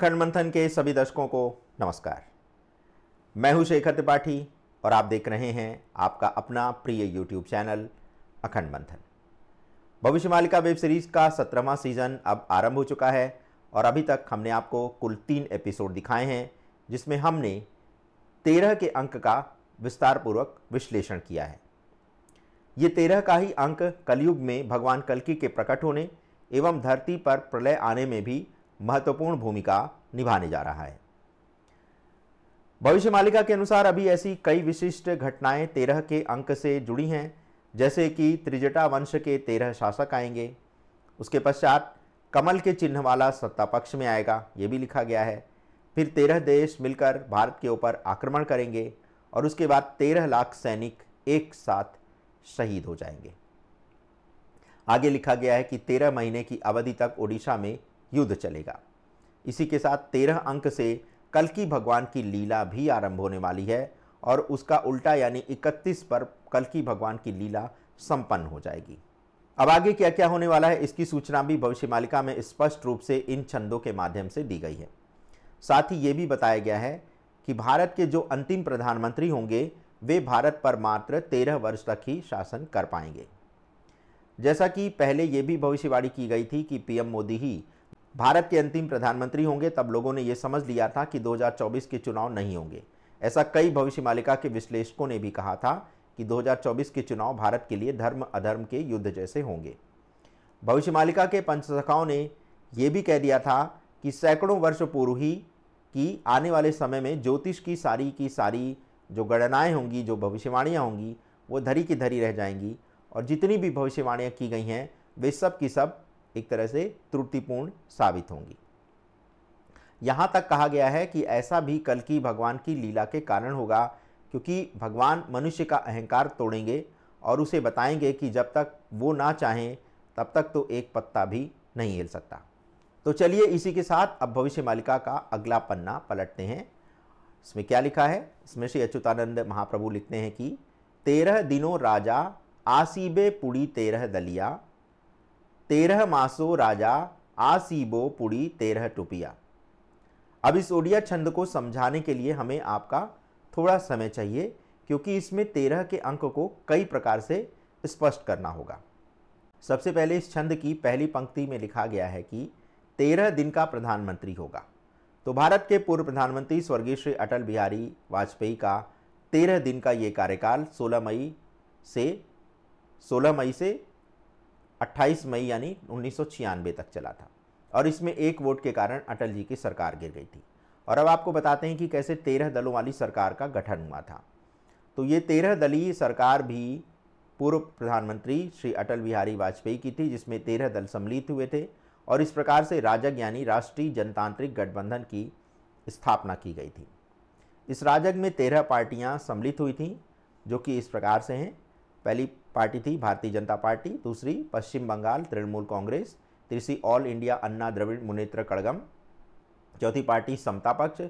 अखंड मंथन के सभी दर्शकों को नमस्कार मैं हूं शेखर त्रिपाठी और आप देख रहे हैं आपका अपना प्रिय यूट्यूब चैनल अखंड मंथन भविष्य मालिका वेब सीरीज़ का सत्रहवा सीज़न अब आरंभ हो चुका है और अभी तक हमने आपको कुल तीन एपिसोड दिखाए हैं जिसमें हमने तेरह के अंक का विस्तारपूर्वक विश्लेषण किया है ये तेरह का ही अंक कलयुग में भगवान कल्कि के प्रकट होने एवं धरती पर प्रलय आने में भी महत्वपूर्ण भूमिका निभाने जा रहा है भविष्य मालिका के अनुसार अभी ऐसी कई विशिष्ट घटनाएं तेरह के अंक से जुड़ी हैं जैसे कि त्रिजटा वंश के तेरह शासक आएंगे उसके पश्चात कमल के चिन्ह वाला सत्ता पक्ष में आएगा ये भी लिखा गया है फिर तेरह देश मिलकर भारत के ऊपर आक्रमण करेंगे और उसके बाद तेरह लाख सैनिक एक साथ शहीद हो जाएंगे आगे लिखा गया है कि तेरह महीने की अवधि तक ओडिशा में युद्ध चलेगा इसी के साथ तेरह अंक से कल की भगवान की लीला भी आरंभ होने वाली है और उसका उल्टा यानी इकतीस पर कल की भगवान की लीला संपन्न हो जाएगी अब आगे क्या क्या होने वाला है इसकी सूचना भी भविष्य मालिका में स्पष्ट रूप से इन छंदों के माध्यम से दी गई है साथ ही ये भी बताया गया है कि भारत के जो अंतिम प्रधानमंत्री होंगे वे भारत पर मात्र तेरह वर्ष तक ही शासन कर पाएंगे जैसा कि पहले ये भी भविष्यवाणी की गई थी कि पीएम मोदी ही भारत के अंतिम प्रधानमंत्री होंगे तब लोगों ने यह समझ लिया था कि 2024 के चुनाव नहीं होंगे ऐसा कई भविष्य मालिका के विश्लेषकों ने भी कहा था कि 2024 के चुनाव भारत के लिए धर्म अधर्म के युद्ध जैसे होंगे भविष्य मालिका के पंचसखाओं ने यह भी कह दिया था कि सैकड़ों वर्ष पूर्व ही कि आने वाले समय में ज्योतिष की सारी की सारी जो गणनाएँ होंगी जो भविष्यवाणियाँ होंगी वो धरी की धरी रह जाएंगी और जितनी भी भविष्यवाणियाँ की गई हैं वे सब की सब एक तरह से त्रुटिपूर्ण साबित होंगी यहां तक कहा गया है कि ऐसा भी कल की भगवान की लीला के कारण होगा क्योंकि भगवान मनुष्य का अहंकार तोड़ेंगे और उसे बताएंगे कि जब तक वो ना चाहें तब तक तो एक पत्ता भी नहीं हिल सकता तो चलिए इसी के साथ अब भविष्य मालिका का अगला पन्ना पलटते हैं इसमें क्या लिखा है इसमें श्री अच्युतानंद महाप्रभु लिखते हैं कि तेरह दिनों राजा आसीबे पुड़ी तेरह दलिया तेरह मासो राजा आसीबो पुड़ी तेरह टुपिया अब इस ओडिया छंद को समझाने के लिए हमें आपका थोड़ा समय चाहिए क्योंकि इसमें तेरह के अंक को कई प्रकार से स्पष्ट करना होगा सबसे पहले इस छंद की पहली पंक्ति में लिखा गया है कि तेरह दिन का प्रधानमंत्री होगा तो भारत के पूर्व प्रधानमंत्री स्वर्गीय श्री अटल बिहारी वाजपेयी का तेरह दिन का ये कार्यकाल सोलह मई से सोलह मई से 28 मई यानी उन्नीस तक चला था और इसमें एक वोट के कारण अटल जी की सरकार गिर गई थी और अब आपको बताते हैं कि कैसे तेरह दलों वाली सरकार का गठन हुआ था तो ये तेरह दलीय सरकार भी पूर्व प्रधानमंत्री श्री अटल बिहारी वाजपेयी की थी जिसमें तेरह दल सम्मिलित हुए थे और इस प्रकार से राजग यानी राष्ट्रीय जनतांत्रिक गठबंधन की स्थापना की गई थी इस राजग में तेरह पार्टियां सम्मिलित हुई थीं जो कि इस प्रकार से हैं पहली पार्टी थी भारतीय जनता पार्टी दूसरी पश्चिम बंगाल तृणमूल कांग्रेस तीसरी ऑल इंडिया अन्ना द्रविड़ मुनेत्र कड़गम चौथी पार्टी समता पक्ष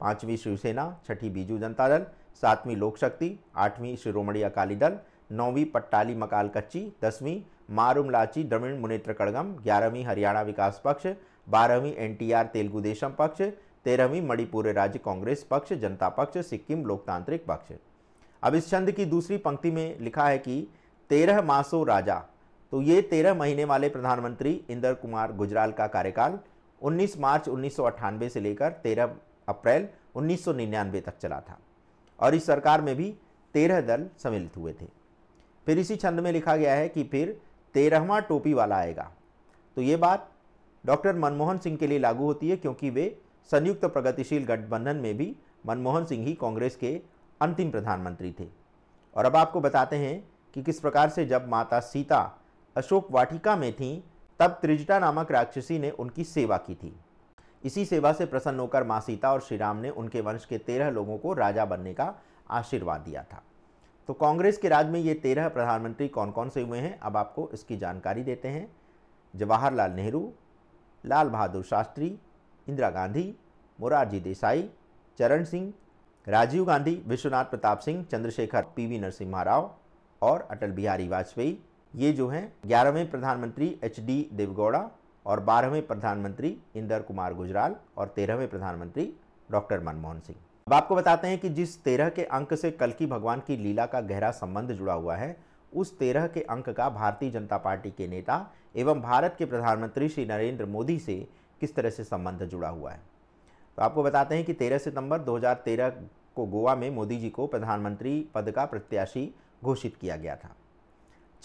पांचवी शिवसेना छठी बीजू जनता दल सातवीं लोक शक्ति आठवीं शिरोमणि अकाली दल नौवीं पट्टाली मकाल कच्ची दसवीं मारूमलाची द्रविड़ मुनेत्र कड़गम ग्यारहवीं हरियाणा विकास पक्ष बारहवीं एनटीआर तेलुगु देशम पक्ष तेरहवीं मणिपुर राज्य कांग्रेस पक्ष जनता पक्ष सिक्किम लोकतांत्रिक पक्ष अब इस छंद की दूसरी पंक्ति में लिखा है कि तेरह मासो राजा तो ये तेरह महीने वाले प्रधानमंत्री इंदर कुमार गुजराल का कार्यकाल 19 मार्च उन्नीस से लेकर 13 अप्रैल उन्नीस तक चला था और इस सरकार में भी तेरह दल सम्मिलित हुए थे फिर इसी छंद में लिखा गया है कि फिर तेरहवा टोपी वाला आएगा तो ये बात डॉक्टर मनमोहन सिंह के लिए लागू होती है क्योंकि वे संयुक्त प्रगतिशील गठबंधन में भी मनमोहन सिंह ही कांग्रेस के अंतिम प्रधानमंत्री थे और अब आपको बताते हैं कि किस प्रकार से जब माता सीता अशोक वाटिका में थीं तब त्रिजटा नामक राक्षसी ने उनकी सेवा की थी इसी सेवा से प्रसन्न होकर माँ सीता और श्री राम ने उनके वंश के तेरह लोगों को राजा बनने का आशीर्वाद दिया था तो कांग्रेस के राज में ये तेरह प्रधानमंत्री कौन कौन से हुए हैं अब आपको इसकी जानकारी देते हैं जवाहरलाल नेहरू लाल बहादुर शास्त्री इंदिरा गांधी मोरारजी देसाई चरण सिंह राजीव गांधी विश्वनाथ प्रताप सिंह चंद्रशेखर पीवी नरसिम्हा राव और अटल बिहारी वाजपेयी ये जो हैं ग्यारहवें प्रधानमंत्री एच डी देवगौड़ा और बारहवें प्रधानमंत्री इंदर कुमार गुजराल और तेरहवें प्रधानमंत्री डॉक्टर मनमोहन सिंह अब आपको बताते हैं कि जिस तेरह के अंक से कल की भगवान की लीला का गहरा संबंध जुड़ा हुआ है उस तेरह के अंक का भारतीय जनता पार्टी के नेता एवं भारत के प्रधानमंत्री श्री नरेंद्र मोदी से किस तरह से संबंध जुड़ा हुआ है तो आपको बताते हैं कि 13 सितंबर 2013 को गोवा में मोदी जी को प्रधानमंत्री पद का प्रत्याशी घोषित किया गया था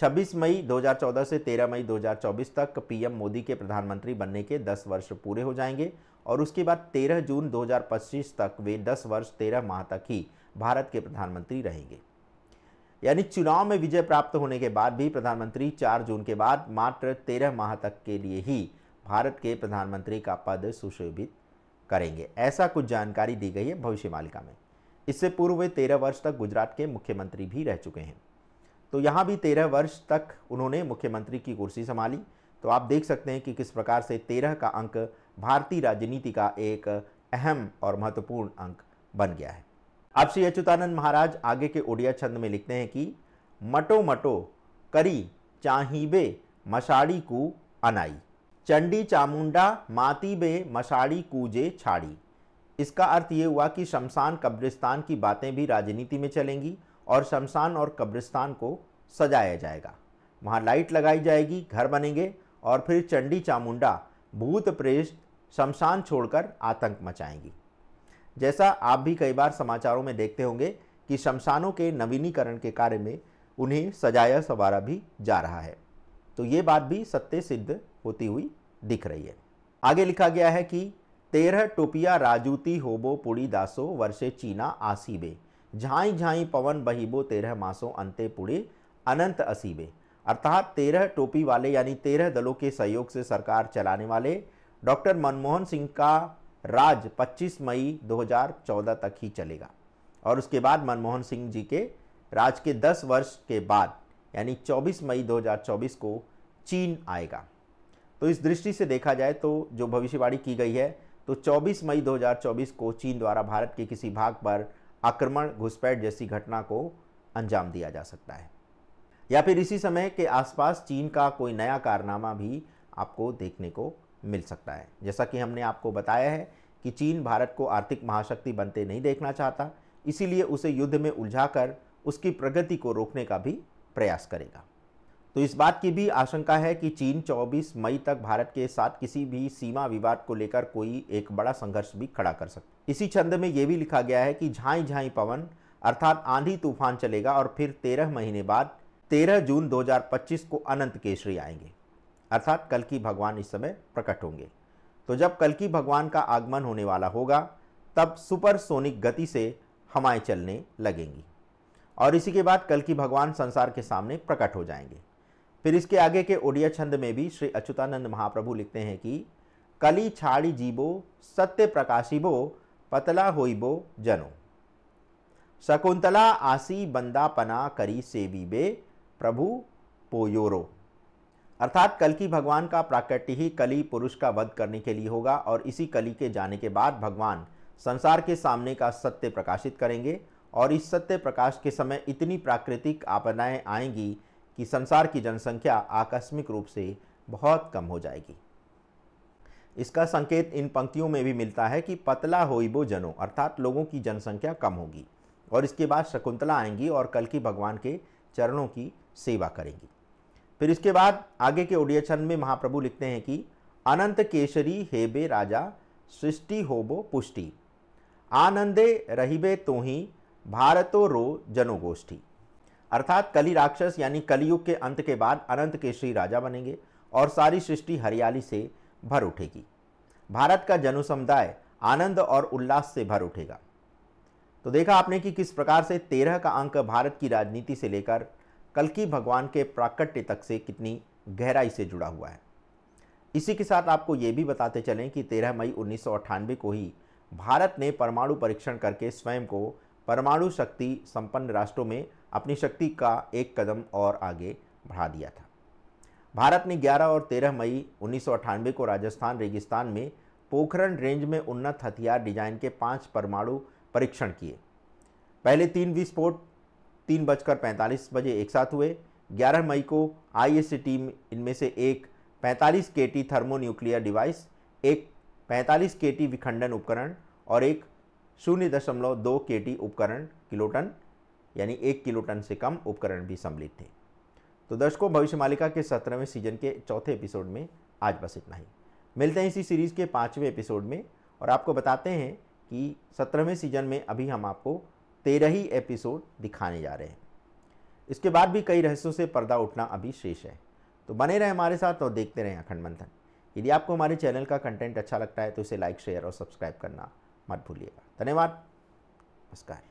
26 मई 2014 से 13 मई 2024 तक पीएम मोदी के प्रधानमंत्री बनने के 10 वर्ष पूरे हो जाएंगे और उसके बाद 13 जून 2025 तक वे 10 वर्ष 13 माह तक ही भारत के प्रधानमंत्री रहेंगे यानी चुनाव में विजय प्राप्त होने के बाद भी प्रधानमंत्री 4 जून के बाद मात्र 13 माह तक के लिए ही भारत के प्रधानमंत्री का पद सुशोभित करेंगे ऐसा कुछ जानकारी दी गई है भविष्य मालिका में इससे पूर्व वे तेरह वर्ष तक गुजरात के मुख्यमंत्री भी रह चुके हैं तो यहाँ भी तेरह वर्ष तक उन्होंने मुख्यमंत्री की कुर्सी संभाली तो आप देख सकते हैं कि किस प्रकार से तेरह का अंक भारतीय राजनीति का एक अहम और महत्वपूर्ण अंक बन गया है अब श्री अच्युतानंद महाराज आगे के ओडिया छंद में लिखते हैं कि मटो मटो करी चाहीबे मशाड़ी कु अनाई चंडी चामुंडा माती बे मशाड़ी कूजे छाड़ी इसका अर्थ ये हुआ कि शमशान कब्रिस्तान की बातें भी राजनीति में चलेंगी और शमशान और कब्रिस्तान को सजाया जाएगा वहाँ लाइट लगाई जाएगी घर बनेंगे और फिर चंडी चामुंडा भूत प्रेत शमशान छोड़कर आतंक मचाएंगी जैसा आप भी कई बार समाचारों में देखते होंगे कि शमशानों के नवीनीकरण के कार्य में उन्हें सजाया सवारा भी जा रहा है तो ये बात भी सत्य सिद्ध होती हुई दिख रही है आगे लिखा गया है कि तेरह टोपिया राजूती होबो पुड़ी दासो वर्षे चीना आसीबे झाई झाई पवन बहिबो तेरह मासो अंते पुड़े अनंत असीबे अर्थात तेरह टोपी वाले यानी तेरह दलों के सहयोग से सरकार चलाने वाले डॉक्टर मनमोहन सिंह का राज 25 मई 2014 तक ही चलेगा और उसके बाद मनमोहन सिंह जी के राज के 10 वर्ष के बाद यानी 24 मई 2024 को चीन आएगा तो इस दृष्टि से देखा जाए तो जो भविष्यवाणी की गई है तो 24 मई 2024 को चीन द्वारा भारत के किसी भाग पर आक्रमण घुसपैठ जैसी घटना को अंजाम दिया जा सकता है या फिर इसी समय के आसपास चीन का कोई नया कारनामा भी आपको देखने को मिल सकता है जैसा कि हमने आपको बताया है कि चीन भारत को आर्थिक महाशक्ति बनते नहीं देखना चाहता इसीलिए उसे युद्ध में उलझाकर उसकी प्रगति को रोकने का भी प्रयास करेगा तो इस बात की भी आशंका है कि चीन 24 मई तक भारत के साथ किसी भी सीमा विवाद को लेकर कोई एक बड़ा संघर्ष भी खड़ा कर सकता इसी छंद में यह भी लिखा गया है कि झाई झाई पवन अर्थात आंधी तूफान चलेगा और फिर 13 महीने बाद 13 जून 2025 को अनंत केसरी आएंगे अर्थात कल की भगवान इस समय प्रकट होंगे तो जब कल की भगवान का आगमन होने वाला होगा तब सुपरसोनिक गति से हवाएं चलने लगेंगी और इसी के बाद कल की भगवान संसार के सामने प्रकट हो जाएंगे फिर इसके आगे के ओडिया छंद में भी श्री अच्युतानंद महाप्रभु लिखते हैं कि कली छाड़ी जीबो सत्य प्रकाशिबो पतला होइबो जनो शकुंतला आसी बंदापना करी बे प्रभु पोयोरो अर्थात कल की भगवान का प्राकट्य ही कली पुरुष का वध करने के लिए होगा और इसी कली के जाने के बाद भगवान संसार के सामने का सत्य प्रकाशित करेंगे और इस सत्य प्रकाश के समय इतनी प्राकृतिक आपदाएं आएंगी कि संसार की जनसंख्या आकस्मिक रूप से बहुत कम हो जाएगी इसका संकेत इन पंक्तियों में भी मिलता है कि पतला होइबो जनो अर्थात लोगों की जनसंख्या कम होगी और इसके बाद शकुंतला आएंगी और कल की भगवान के चरणों की सेवा करेंगी फिर इसके बाद आगे के उड़िया छंद में महाप्रभु लिखते हैं कि अनंत केसरी हेबे राजा सृष्टि होबो पुष्टि आनंदे रहिबे तो ही भारतो रो जनोगोष्ठी अर्थात कली राक्षस यानी कलियुग के अंत के बाद अनंत के श्री राजा बनेंगे और सारी सृष्टि हरियाली से भर उठेगी भारत का समुदाय आनंद और उल्लास से भर उठेगा तो देखा आपने कि किस प्रकार से तेरह का अंक भारत की राजनीति से लेकर कलकी भगवान के प्राकट्य तक से कितनी गहराई से जुड़ा हुआ है इसी के साथ आपको ये भी बताते चलें कि 13 मई उन्नीस को ही भारत ने परमाणु परीक्षण करके स्वयं को परमाणु शक्ति संपन्न राष्ट्रों में अपनी शक्ति का एक कदम और आगे बढ़ा दिया था भारत ने 11 और 13 मई उन्नीस को राजस्थान रेगिस्तान में पोखरण रेंज में उन्नत हथियार डिजाइन के पाँच परमाणु परीक्षण किए पहले तीन विस्फोट तीन बजकर पैंतालीस बजे एक साथ हुए 11 मई को आई टीम इनमें से एक 45 के टी थर्मोन्यूक्लियर डिवाइस एक 45 के टी विखंडन उपकरण और एक शून्य दशमलव दो के टी उपकरण किलोटन यानी एक किलो टन से कम उपकरण भी सम्मिलित थे तो दर्शकों भविष्य मालिका के सत्रहवें सीजन के चौथे एपिसोड में आज बस इतना ही मिलते हैं इसी सीरीज़ के पाँचवें एपिसोड में और आपको बताते हैं कि सत्रहवें सीजन में अभी हम आपको तेरह ही एपिसोड दिखाने जा रहे हैं इसके बाद भी कई रहस्यों से पर्दा उठना अभी शेष है तो बने रहें हमारे साथ और देखते रहें अखंड मंथन यदि आपको हमारे चैनल का कंटेंट अच्छा लगता है तो इसे लाइक शेयर और सब्सक्राइब करना मत भूलिएगा धन्यवाद नमस्कार